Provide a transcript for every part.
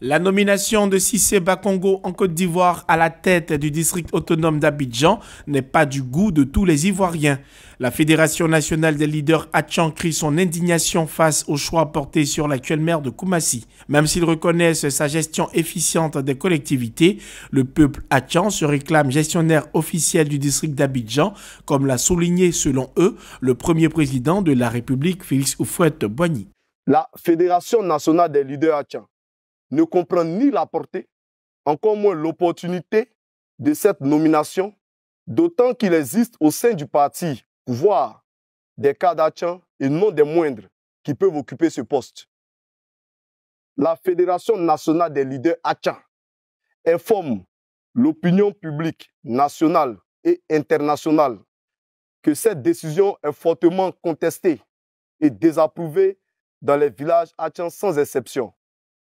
La nomination de Cissé Bakongo en Côte d'Ivoire à la tête du district autonome d'Abidjan n'est pas du goût de tous les Ivoiriens. La Fédération nationale des leaders Hachan crie son indignation face au choix porté sur l'actuel maire de Koumassi. Même s'ils reconnaissent sa gestion efficiente des collectivités, le peuple Hachan se réclame gestionnaire officiel du district d'Abidjan, comme l'a souligné selon eux le premier président de la République Félix Oufouette-Boigny. La Fédération nationale des leaders Hachan ne comprend ni la portée, encore moins l'opportunité de cette nomination, d'autant qu'il existe au sein du parti pouvoir des achats et non des moindres qui peuvent occuper ce poste. La Fédération nationale des leaders Achan informe l'opinion publique nationale et internationale que cette décision est fortement contestée et désapprouvée dans les villages achats sans exception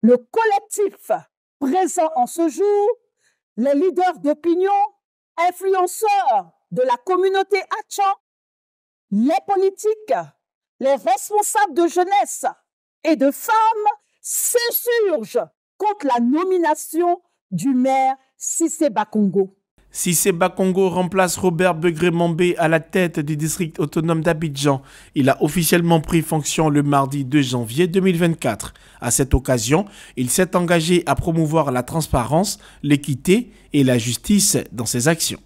le collectif présent en ce jour, les leaders d'opinion, influenceurs de la communauté Acha, les politiques, les responsables de jeunesse et de femmes s'insurgent contre la nomination du maire Siseba Bakongo. Si Seba Congo remplace Robert begré à la tête du district autonome d'Abidjan, il a officiellement pris fonction le mardi 2 janvier 2024. À cette occasion, il s'est engagé à promouvoir la transparence, l'équité et la justice dans ses actions.